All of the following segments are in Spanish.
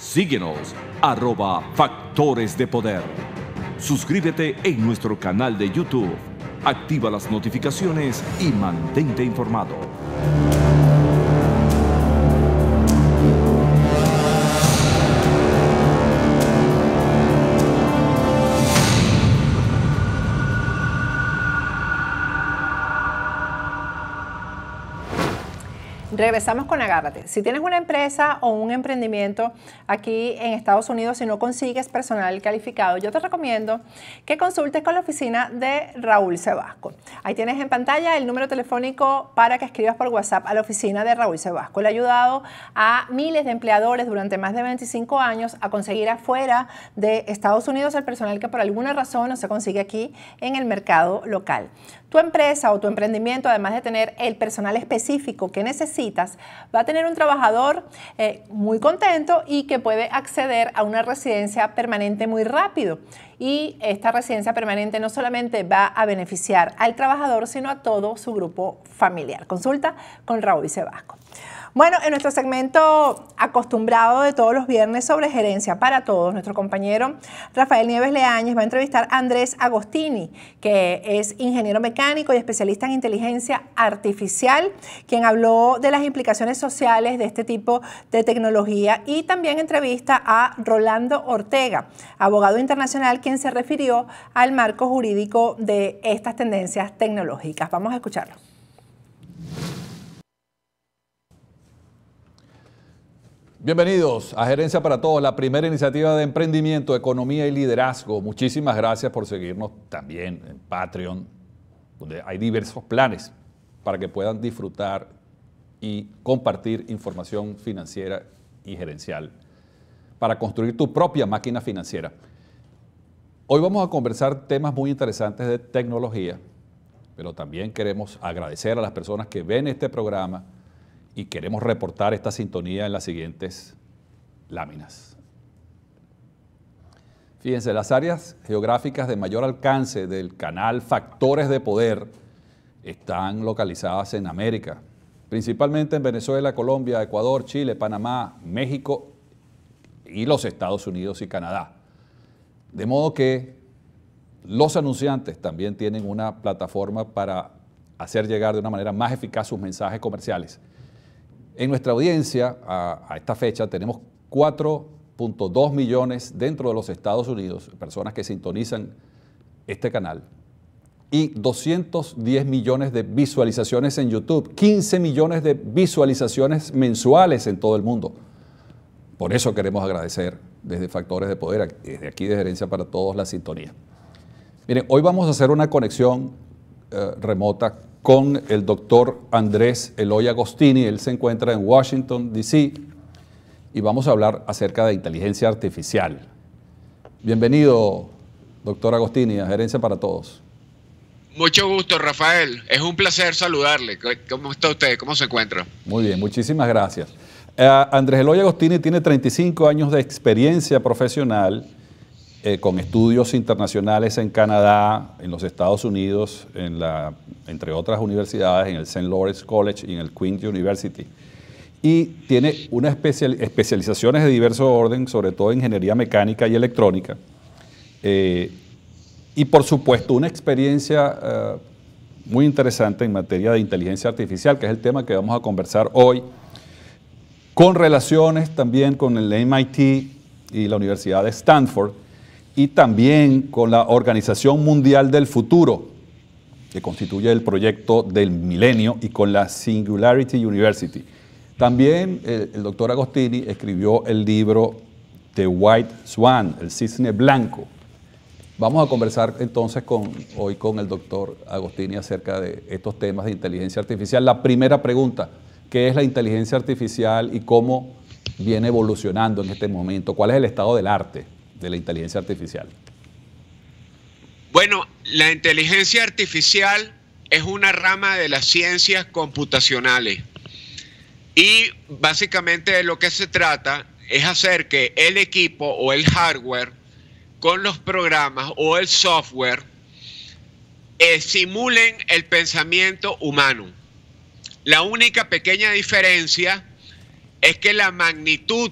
Síguenos arroba Factores de Poder. Suscríbete en nuestro canal de YouTube. Activa las notificaciones y mantente informado. Regresamos con Agárrate. Si tienes una empresa o un emprendimiento aquí en Estados Unidos y no consigues personal calificado, yo te recomiendo que consultes con la oficina de Raúl Sebasco. Ahí tienes en pantalla el número telefónico para que escribas por WhatsApp a la oficina de Raúl Sebasco. Le ha ayudado a miles de empleadores durante más de 25 años a conseguir afuera de Estados Unidos el personal que por alguna razón no se consigue aquí en el mercado local. Tu empresa o tu emprendimiento, además de tener el personal específico que necesitas, va a tener un trabajador eh, muy contento y que puede acceder a una residencia permanente muy rápido. Y esta residencia permanente no solamente va a beneficiar al trabajador, sino a todo su grupo familiar. Consulta con Raúl Sebasco. Bueno, en nuestro segmento acostumbrado de todos los viernes sobre gerencia para todos, nuestro compañero Rafael Nieves Leáñez va a entrevistar a Andrés Agostini, que es ingeniero mecánico y especialista en inteligencia artificial, quien habló de las implicaciones sociales de este tipo de tecnología y también entrevista a Rolando Ortega, abogado internacional, quien se refirió al marco jurídico de estas tendencias tecnológicas. Vamos a escucharlo. Bienvenidos a Gerencia para Todos, la primera iniciativa de emprendimiento, economía y liderazgo. Muchísimas gracias por seguirnos también en Patreon, donde hay diversos planes para que puedan disfrutar y compartir información financiera y gerencial para construir tu propia máquina financiera. Hoy vamos a conversar temas muy interesantes de tecnología, pero también queremos agradecer a las personas que ven este programa y queremos reportar esta sintonía en las siguientes láminas. Fíjense, las áreas geográficas de mayor alcance del canal Factores de Poder están localizadas en América, principalmente en Venezuela, Colombia, Ecuador, Chile, Panamá, México y los Estados Unidos y Canadá. De modo que los anunciantes también tienen una plataforma para hacer llegar de una manera más eficaz sus mensajes comerciales en nuestra audiencia, a, esta fecha, tenemos 4.2 millones dentro de los Estados Unidos, personas que sintonizan este canal, y 210 millones de visualizaciones en YouTube, 15 millones de visualizaciones mensuales en todo el mundo. Por eso queremos agradecer desde Factores de Poder, desde aquí de Gerencia para Todos, la sintonía. Miren, hoy vamos a hacer una conexión eh, remota con el doctor Andrés Eloy Agostini. Él se encuentra en Washington, D.C. y vamos a hablar acerca de inteligencia artificial. Bienvenido, doctor Agostini, a Gerencia para Todos. Mucho gusto, Rafael. Es un placer saludarle. ¿Cómo está usted? ¿Cómo se encuentra? Muy bien, muchísimas gracias. Eh, Andrés Eloy Agostini tiene 35 años de experiencia profesional eh, con estudios internacionales en Canadá, en los Estados Unidos, en la, entre otras universidades, en el St. Lawrence College y en el Queen's University. Y tiene una especial, especializaciones de diverso orden, sobre todo en ingeniería mecánica y electrónica. Eh, y por supuesto una experiencia eh, muy interesante en materia de inteligencia artificial, que es el tema que vamos a conversar hoy, con relaciones también con el MIT y la Universidad de Stanford y también con la Organización Mundial del Futuro, que constituye el proyecto del milenio, y con la Singularity University. También eh, el, doctor Agostini escribió el libro The White Swan, el cisne blanco. Vamos a conversar entonces con, hoy con el doctor Agostini acerca de estos temas de inteligencia artificial. La primera pregunta, ¿qué es la inteligencia artificial y cómo viene evolucionando en este momento? ¿Cuál es el estado del arte? de la inteligencia artificial? Bueno, la inteligencia artificial es una rama de las ciencias computacionales y básicamente de lo que se trata es hacer que el equipo o el hardware con los programas o el software eh, simulen el pensamiento humano. La única pequeña diferencia es que la magnitud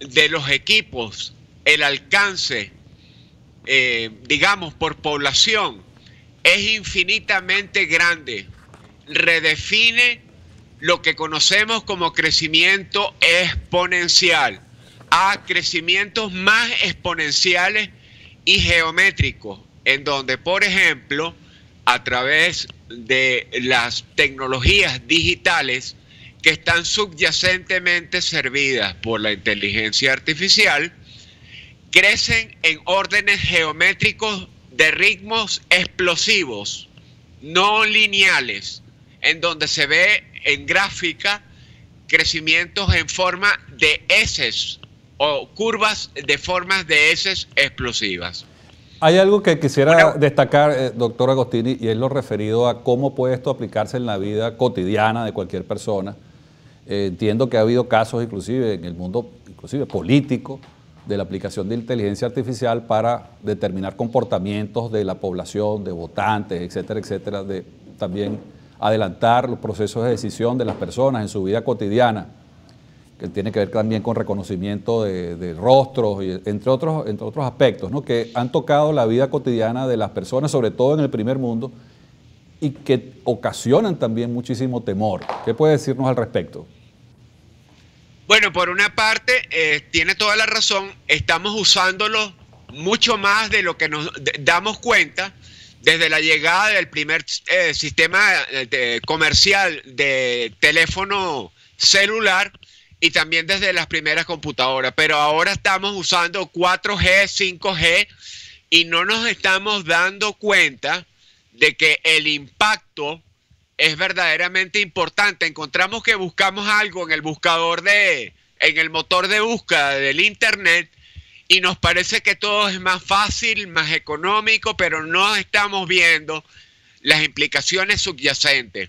de los equipos el alcance, eh, digamos, por población es infinitamente grande. Redefine lo que conocemos como crecimiento exponencial a crecimientos más exponenciales y geométricos, en donde, por ejemplo, a través de las tecnologías digitales que están subyacentemente servidas por la inteligencia artificial, crecen en órdenes geométricos de ritmos explosivos, no lineales, en donde se ve en gráfica crecimientos en forma de S, o curvas de formas de S explosivas. Hay algo que quisiera destacar, eh, doctor Agostini, y es lo referido a cómo puede esto aplicarse en la vida cotidiana de cualquier persona. Eh, entiendo que ha habido casos inclusive en el mundo, inclusive político, de la aplicación de inteligencia artificial para determinar comportamientos de la población, de votantes, etcétera, etcétera, de también adelantar los procesos de decisión de las personas en su vida cotidiana, que tiene que ver también con reconocimiento de, rostros, y entre, otros, entre otros aspectos, ¿no? que han tocado la vida cotidiana de las personas, sobre todo en el primer mundo, y que ocasionan también muchísimo temor. ¿Qué puede decirnos al respecto? Bueno, por una parte, eh, tiene toda la razón, estamos usándolo mucho más de lo que nos damos cuenta desde la llegada del primer eh, sistema eh, comercial de teléfono celular y también desde las primeras computadoras. Pero ahora estamos usando 4G, 5G y no nos estamos dando cuenta de que el impacto es verdaderamente importante. Encontramos que buscamos algo en el buscador de, en el motor de búsqueda del Internet y nos parece que todo es más fácil, más económico, pero no estamos viendo las implicaciones subyacentes.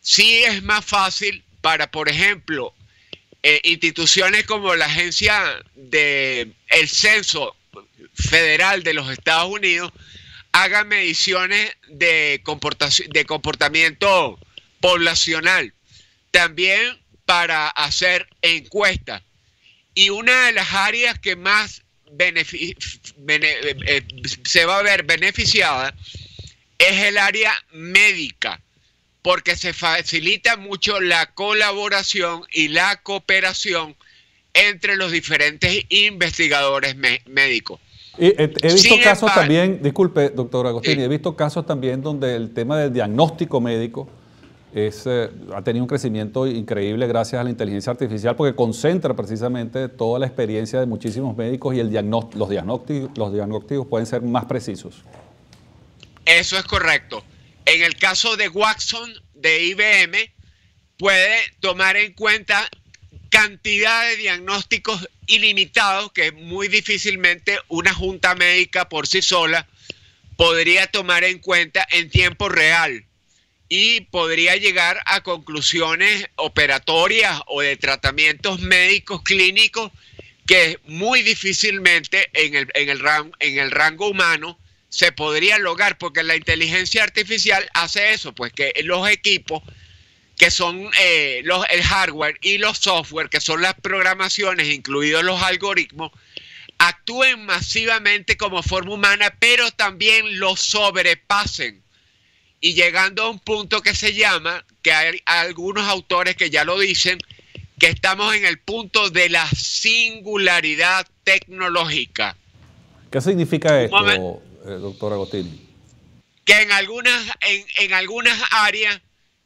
Sí es más fácil para, por ejemplo, eh, instituciones como la agencia del el censo federal de los Estados Unidos haga mediciones de, de comportamiento poblacional, también para hacer encuestas. Y una de las áreas que más eh, eh, se va a ver beneficiada es el área médica, porque se facilita mucho la colaboración y la cooperación entre los diferentes investigadores médicos. Eh, he, visto casos también, disculpe, doctor Agostini, he visto casos también donde el tema del diagnóstico médico eh, ha tenido un crecimiento increíble gracias a la inteligencia artificial porque concentra precisamente toda la experiencia de muchísimos médicos y los, diagnósticos, los diagnósticos pueden ser más precisos. Eso es correcto. En el caso de Watson de IBM, puede tomar en cuenta cantidad de diagnósticos ilimitados que muy difícilmente una junta médica por sí sola podría tomar en cuenta en tiempo real y podría llegar a conclusiones operatorias o de tratamientos médicos clínicos que muy difícilmente en el, en el rango humano se podría lograr, porque la inteligencia artificial hace eso, pues que los equipos que son eh, los, el hardware y los software, que son las programaciones, incluidos los algoritmos, actúen masivamente como forma humana, pero también los sobrepasen. Y llegando a un punto que se llama, que hay algunos autores que ya lo dicen, que estamos en el punto de la singularidad tecnológica. ¿Qué significa esto, eh, doctor Agostini? Que en algunas, en algunas áreas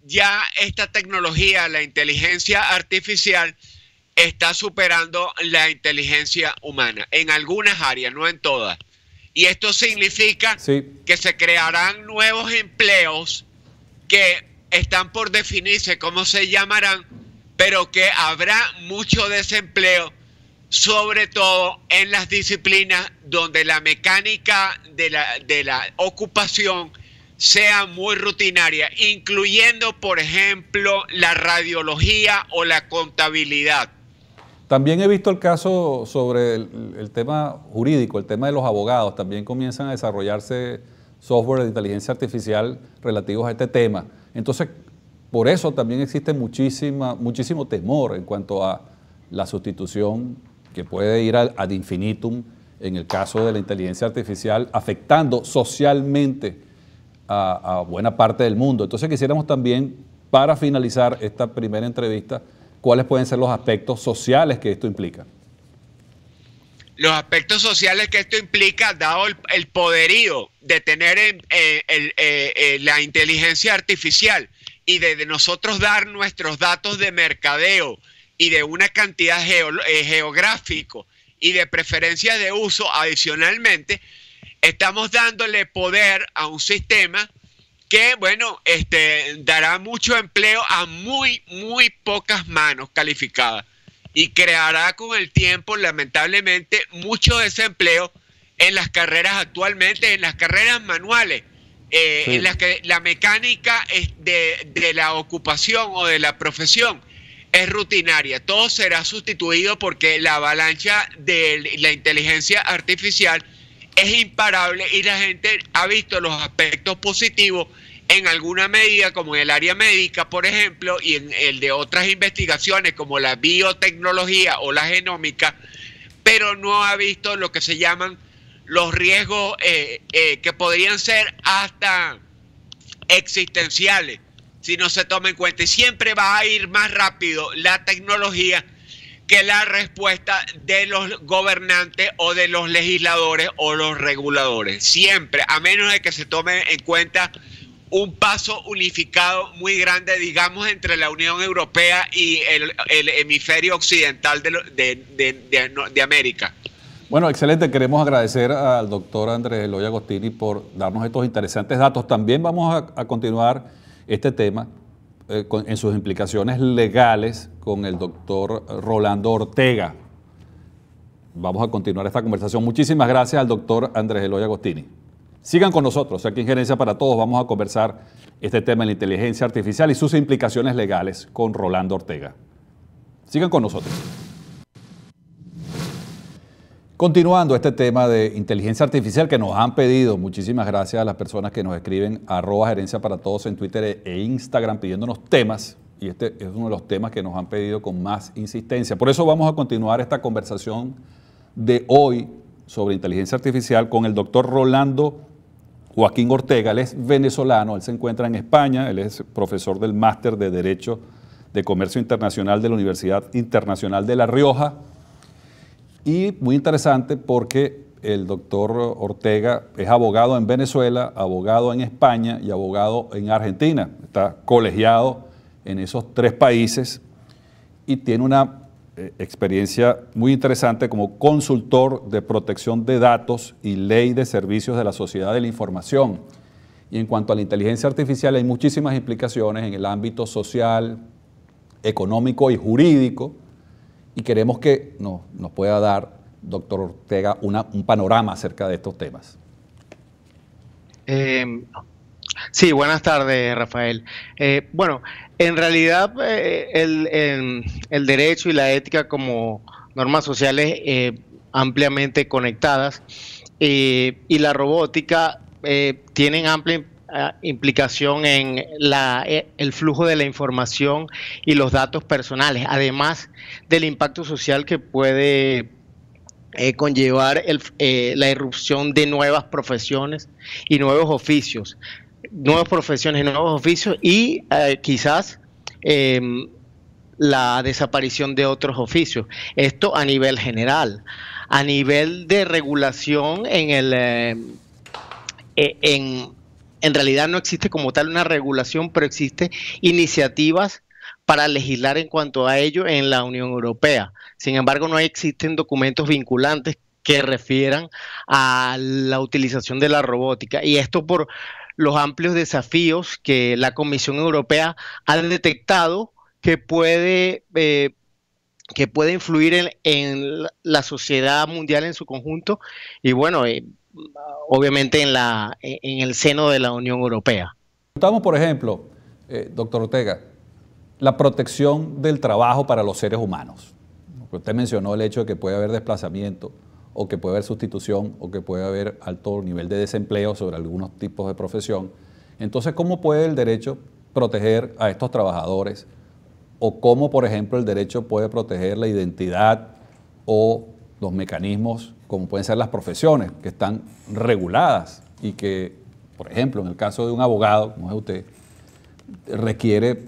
ya esta tecnología, la inteligencia artificial, está superando la inteligencia humana en algunas áreas, no en todas. Y esto significa que se crearán nuevos empleos que están por definirse cómo se llamarán, pero que habrá mucho desempleo, sobre todo en las disciplinas donde la mecánica de la, de la ocupación sea muy rutinaria, incluyendo, por ejemplo, la radiología o la contabilidad. También he visto el caso sobre el, tema jurídico, el tema de los abogados. También comienzan a desarrollarse software de inteligencia artificial relativos a este tema. Entonces, por eso también existe muchísimo temor en cuanto a la sustitución que puede ir ad infinitum en el caso de la inteligencia artificial, afectando socialmente a, buena parte del mundo. Entonces quisiéramos también, para finalizar esta primera entrevista, cuáles pueden ser los aspectos sociales que esto implica los aspectos sociales que esto implica, dado el, poderío de tener eh, eh, eh, la inteligencia artificial y de, nosotros dar nuestros datos de mercadeo y de una cantidad geográfica geográfico y de preferencias de uso adicionalmente, estamos dándole poder a un sistema que, bueno, este, dará mucho empleo a muy, muy pocas manos calificadas y creará con el tiempo, lamentablemente, mucho desempleo en las carreras actualmente, en las carreras manuales, eh, en las que la mecánica de, de la ocupación o de la profesión es rutinaria. Todo será sustituido porque la avalancha de la inteligencia artificial es imparable y la gente ha visto los aspectos positivos en alguna medida, como en el área médica, por ejemplo, y en el de otras investigaciones como la biotecnología o la genómica, pero no ha visto lo que se llaman los riesgos eh, eh, que podrían ser hasta existenciales si no se toma en cuenta. Y siempre va a ir más rápido la tecnología que la respuesta de los gobernantes o de los legisladores o los reguladores. Siempre, a menos de que se tome en cuenta un paso unificado muy grande, digamos, entre la Unión Europea y el, hemisferio occidental de, de, de, América. Bueno, excelente. Queremos agradecer al doctor Andrés Eloy Agostini por darnos estos interesantes datos. También vamos a continuar este tema eh, en sus implicaciones legales con el doctor Rolando Ortega. Vamos a continuar esta conversación. Muchísimas gracias al doctor Andrés Eloy Agostini. Sigan con nosotros, aquí en Gerencia para Todos vamos a conversar este tema de la inteligencia artificial y sus implicaciones legales con Rolando Ortega. Sigan con nosotros. Continuando este tema de inteligencia artificial que nos han pedido, muchísimas gracias a las personas que nos escriben arroba gerencia para todos en Twitter e Instagram pidiéndonos temas y este es uno de los temas que nos han pedido con más insistencia. Por eso vamos a continuar esta conversación de hoy sobre inteligencia artificial con el doctor Rolando Joaquín Ortega. Él es venezolano, él se encuentra en España, él es profesor del máster de Derecho de Comercio Internacional de la Universidad Internacional de La Rioja y muy interesante porque el doctor Ortega es abogado en Venezuela, abogado en España y abogado en Argentina. Está colegiado en esos tres países y tiene una eh, experiencia muy interesante como consultor de protección de datos y ley de servicios de la sociedad de la información. Y en cuanto a la inteligencia artificial hay muchísimas implicaciones en el ámbito social, económico y jurídico y queremos que nos, nos pueda dar, doctor Ortega, un panorama acerca de estos temas. Eh, sí, buenas tardes, Rafael. Eh, bueno, en realidad eh, el, el, derecho y la ética como normas sociales ampliamente conectadas y la robótica tienen amplia implicación en la, eh, el flujo de la información y los datos personales, además del impacto social que puede eh, conllevar eh, la irrupción de nuevas profesiones y nuevos oficios, nuevas profesiones y nuevos oficios y quizás em, la desaparición de otros oficios. Esto a nivel general. A nivel de regulación en el e, en en realidad no existe como tal una regulación, pero existen iniciativas para legislar en cuanto a ello en la Unión Europea. Sin embargo, no existen documentos vinculantes que refieran a la utilización de la robótica. Y esto por los amplios desafíos que la Comisión Europea ha detectado que puede, eh, que puede influir en, la sociedad mundial en su conjunto. Y bueno, eh, obviamente en, la, e, en el seno de la Unión Europea. Estamos, por ejemplo, eh, doctor Ortega, la protección del trabajo para los seres humanos. Usted mencionó el hecho de que puede haber desplazamiento o que puede haber sustitución o que puede haber alto nivel de desempleo sobre algunos tipos de profesión. Entonces, ¿cómo puede el derecho proteger a estos trabajadores? ¿O cómo, por ejemplo, el derecho puede proteger la identidad o los mecanismos como pueden ser las profesiones, que están reguladas y que, por ejemplo, en el caso de un abogado, como es usted, requiere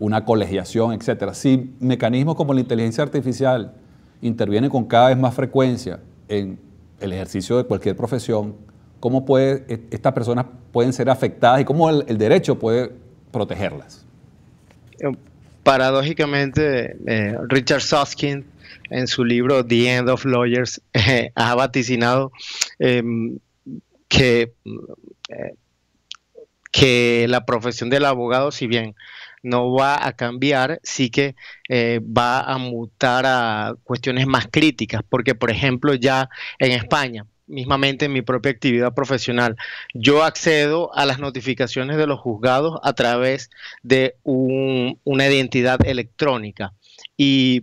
una colegiación, etcétera. Si mecanismos como la inteligencia artificial intervienen con cada vez más frecuencia en el ejercicio de cualquier profesión, ¿cómo e, estas personas pueden ser afectadas y cómo el, derecho puede protegerlas? Em, paradójicamente, eh, Richard Susskind en su libro The End of Lawyers eh, ha vaticinado em, eh, que, la profesión del abogado, si bien no va a cambiar, sí que eh, va a mutar a cuestiones más críticas, porque por ejemplo ya en España, mismamente en mi propia actividad profesional, yo accedo a las notificaciones de los juzgados a través de una identidad electrónica y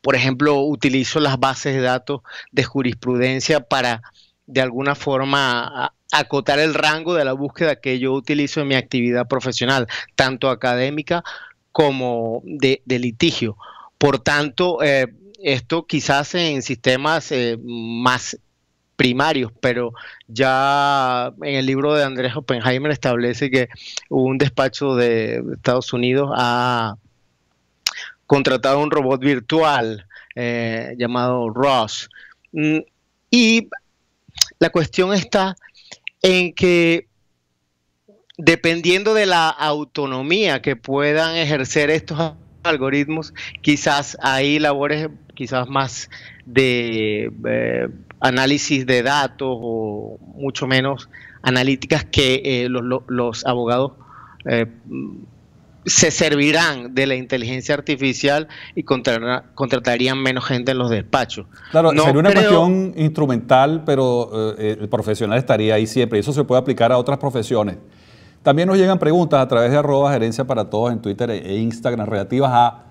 por ejemplo, utilizo las bases de datos de jurisprudencia para de alguna forma acotar el rango de la búsqueda que yo utilizo en mi actividad profesional, tanto académica como de, litigio. Por tanto, eh, esto quizás en sistemas eh, más primarios, pero ya en el libro de Andrés Oppenheimer establece que un despacho de Estados Unidos ha contratado un robot virtual eh, llamado Ross. Mm, y la cuestión está en que dependiendo de la autonomía que puedan ejercer estos algoritmos, quizás hay labores quizás más de eh, análisis de datos o mucho menos analíticas que eh, los, abogados se servirán de la inteligencia artificial y contratarían menos gente en los despachos. Claro, sería una cuestión instrumental, pero eh, el profesional estaría ahí siempre. eso se puede aplicar a otras profesiones. También nos llegan preguntas a través de arroba gerencia para todos en Twitter e, e Instagram relativas a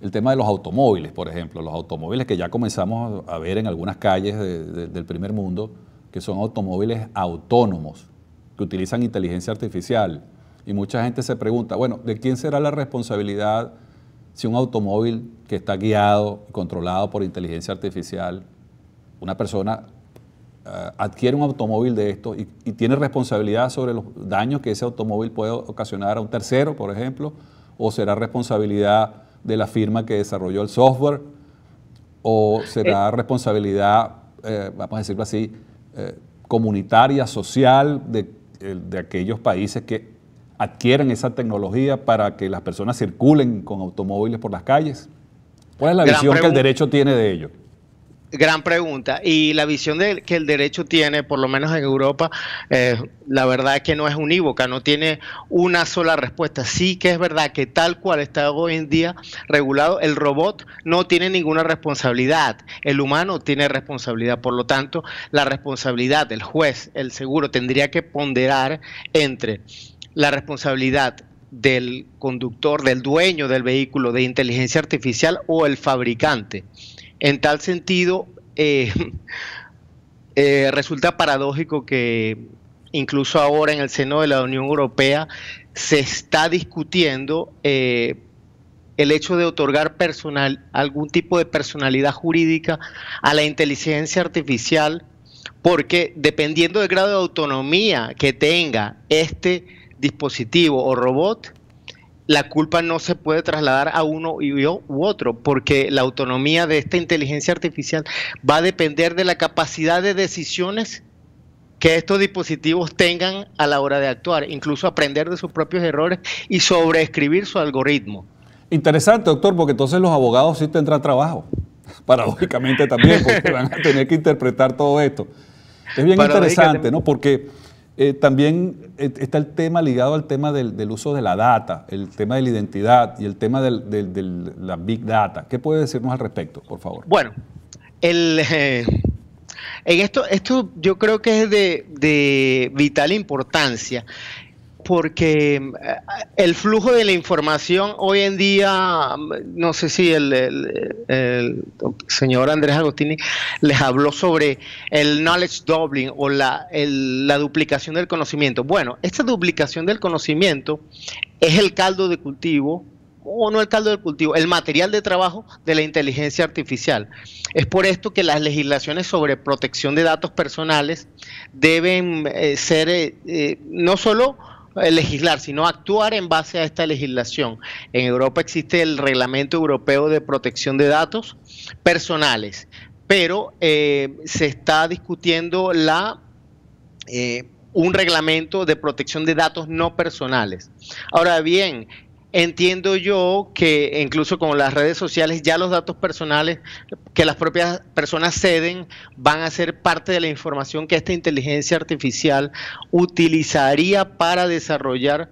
el tema de los automóviles, por ejemplo, los automóviles que ya comenzamos a ver en algunas calles del primer mundo, que son automóviles autónomos, que utilizan inteligencia artificial. Y mucha gente se pregunta, bueno, ¿de quién será la responsabilidad si un automóvil que está guiado, y controlado por inteligencia artificial, una persona eh, adquiere un automóvil de esto y, tiene responsabilidad sobre los daños que ese automóvil puede ocasionar a un tercero, por ejemplo, o será responsabilidad de la firma que desarrolló el software, o será eh. responsabilidad, eh, vamos a decirlo así, comunitaria, social, de, de aquellos países que adquieren esa tecnología para que las personas circulen con automóviles por las calles? ¿Cuál es la visión que el derecho tiene de ello? Gran pregunta. Y la visión que el derecho tiene, por lo menos en Europa, eh, la verdad es que no es unívoca, no tiene una sola respuesta. Sí que es verdad que tal cual está hoy en día regulado, el robot no tiene ninguna responsabilidad, el humano tiene responsabilidad. Por lo tanto, la responsabilidad del juez, el seguro, tendría que ponderar entre la responsabilidad del conductor, del dueño del vehículo de inteligencia artificial o el fabricante. En tal sentido, eh, eh, resulta paradójico que incluso ahora en el seno de la Unión Europea se está discutiendo eh, el hecho de otorgar personal, algún tipo de personalidad jurídica a la inteligencia artificial, porque dependiendo del grado de autonomía que tenga este dispositivo o robot, la culpa no se puede trasladar a uno u otro, porque la autonomía de esta inteligencia artificial va a depender de la capacidad de decisiones que estos dispositivos tengan a la hora de actuar, incluso aprender de sus propios errores y sobreescribir su algoritmo. Interesante, doctor, porque entonces los abogados sí tendrán trabajo, paradójicamente también, porque van a tener que interpretar todo esto. Es bien interesante, ¿no? Porque eh, también eh, está el tema ligado al tema del, uso de la data, el tema de la identidad y el tema de la big data. ¿Qué puede decirnos al respecto, por favor? Bueno, el, eh, en esto, esto yo creo que es de vital importancia porque mm, eh, el flujo de la información hoy en día, mm, no sé si el, señor Andrés Agostini les habló sobre el knowledge doubling o la, duplicación del conocimiento. Bueno, esta duplicación del conocimiento es el caldo de cultivo o no el caldo de cultivo, el material de trabajo de la inteligencia artificial. Es por esto que las legislaciones sobre protección de datos personales deben eh, ser eh, no solo eh, legislar, sino actuar en base a esta legislación. En Europa existe el Reglamento Europeo de Protección de Datos Personales, pero eh, se está discutiendo la... Eh, un reglamento de protección de datos no personales. Ahora bien, Entiendo yo que incluso con las redes sociales ya los datos personales que las propias personas ceden van a ser parte de la información que esta inteligencia artificial utilizaría para desarrollar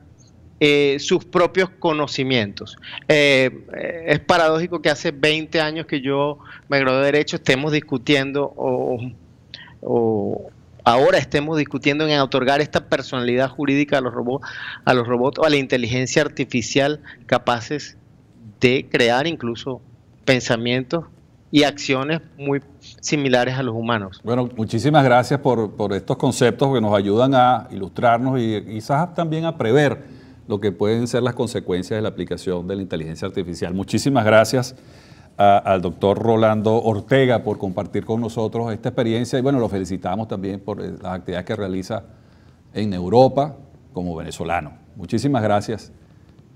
eh, sus propios conocimientos. Eh, eh, es paradójico que hace 20 años que yo me gradué de Derecho estemos discutiendo o ahora estemos discutiendo en otorgar esta personalidad jurídica a los robots, a los robots o a la inteligencia artificial capaces de crear incluso pensamientos y acciones muy similares a los humanos. Bueno, muchísimas gracias por, por estos conceptos que nos ayudan a ilustrarnos y quizás también a prever lo que pueden ser las consecuencias de la aplicación de la inteligencia artificial. Muchísimas gracias al doctor Rolando Ortega por compartir con nosotros esta experiencia y bueno, lo felicitamos también por eh, las actividades que realiza en Europa como venezolano. Muchísimas gracias.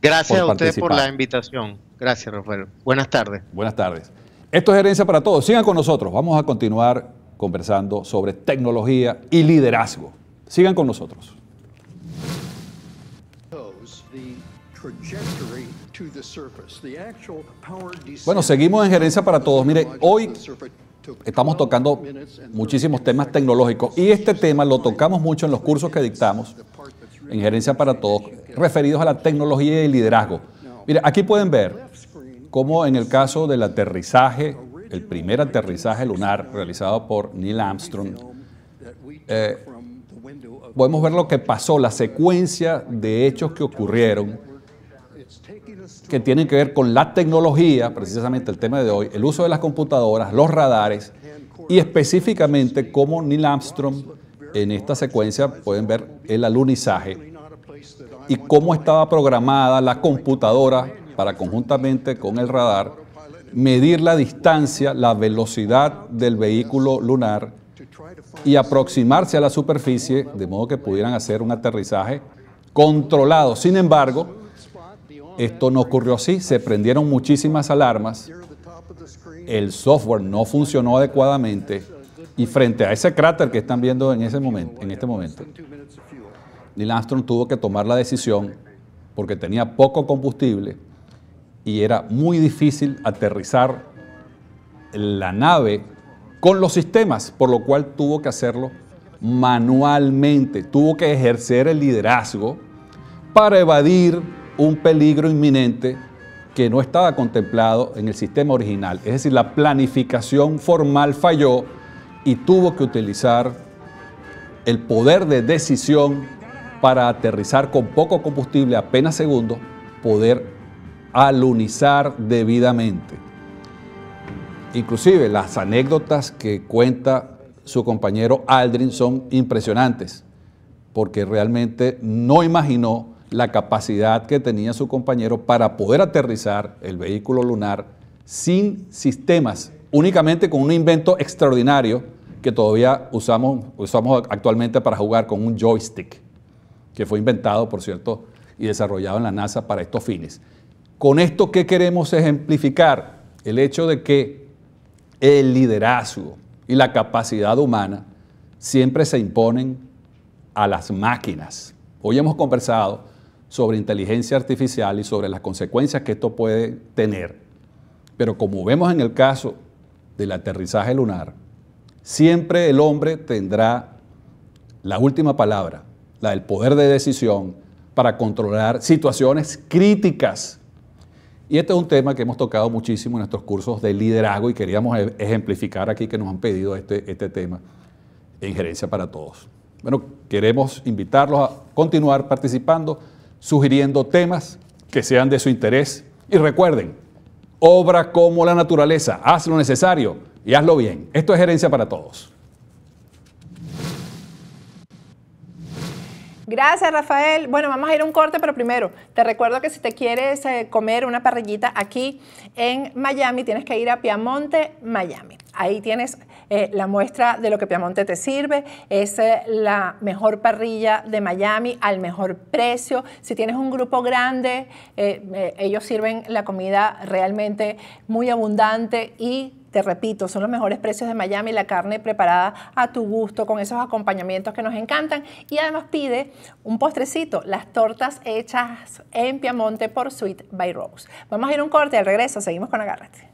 Gracias a ustedes por la invitación. Gracias, Rafael. Buenas tardes. Buenas tardes. Esto es Herencia para Todos. Sigan con nosotros. Vamos a continuar conversando sobre tecnología y liderazgo. Sigan con nosotros. Bueno, seguimos en Gerencia para Todos. Mire, hoy estamos tocando muchísimos temas tecnológicos y este tema lo tocamos mucho en los cursos que dictamos en Gerencia para Todos referidos a la tecnología y el liderazgo. Mire, aquí pueden ver cómo en el caso del aterrizaje, el primer aterrizaje lunar realizado por Neil Armstrong, eh, podemos ver lo que pasó, la secuencia de hechos que ocurrieron que tienen que ver con la tecnología, precisamente el tema de hoy, el uso de las computadoras, los radares y específicamente cómo Neil Armstrong en esta secuencia pueden ver el alunizaje y cómo estaba programada la computadora para conjuntamente con el radar medir la distancia, la velocidad del vehículo lunar y aproximarse a la superficie de modo que pudieran hacer un aterrizaje controlado. Sin embargo, esto no ocurrió así, se prendieron muchísimas alarmas, el software no funcionó adecuadamente y frente a ese cráter que están viendo en, ese momento, en este momento, Neil Armstrong tuvo que tomar la decisión porque tenía poco combustible y era muy difícil aterrizar la nave con los sistemas, por lo cual tuvo que hacerlo manualmente, tuvo que ejercer el liderazgo para evadir un peligro inminente que no estaba contemplado en el sistema original. Es decir, la planificación formal falló y tuvo que utilizar el poder de decisión para aterrizar con poco combustible, apenas segundos, poder alunizar debidamente. Inclusive las anécdotas que cuenta su compañero Aldrin son impresionantes, porque realmente no imaginó la capacidad que tenía su compañero para poder aterrizar el vehículo lunar sin sistemas, únicamente con un invento extraordinario que todavía usamos, usamos actualmente para jugar con un joystick, que fue inventado, por cierto, y desarrollado en la NASA para estos fines. Con esto, ¿qué queremos ejemplificar? El hecho de que el liderazgo y la capacidad humana siempre se imponen a las máquinas. Hoy hemos conversado sobre inteligencia artificial y sobre las consecuencias que esto puede tener. Pero como vemos en el caso del aterrizaje lunar, siempre el hombre tendrá la última palabra, la del poder de decisión para controlar situaciones críticas. Y este es un tema que hemos tocado muchísimo en nuestros cursos de liderazgo y queríamos e-, ejemplificar aquí que nos han pedido este, este tema en Gerencia para Todos. Bueno, queremos invitarlos a continuar participando sugiriendo temas que sean de su interés. Y recuerden, obra como la naturaleza, haz lo necesario y hazlo bien. Esto es gerencia para todos. Gracias, Rafael. Bueno, vamos a ir a un corte, pero primero te recuerdo que si te quieres eh, comer una parrillita aquí en Miami, tienes que ir a Piamonte, Miami. Ahí tienes eh, la muestra de lo que Piamonte te sirve, es eh, la mejor parrilla de Miami al mejor precio. Si tienes un grupo grande, eh, ellos sirven la comida realmente muy abundante y te repito, son los mejores precios de Miami, la carne preparada a tu gusto, con esos acompañamientos que nos encantan. Y además pide un postrecito, las tortas hechas en Piamonte por Sweet by Rose. Vamos a ir un corte, al regreso seguimos con Agárrate.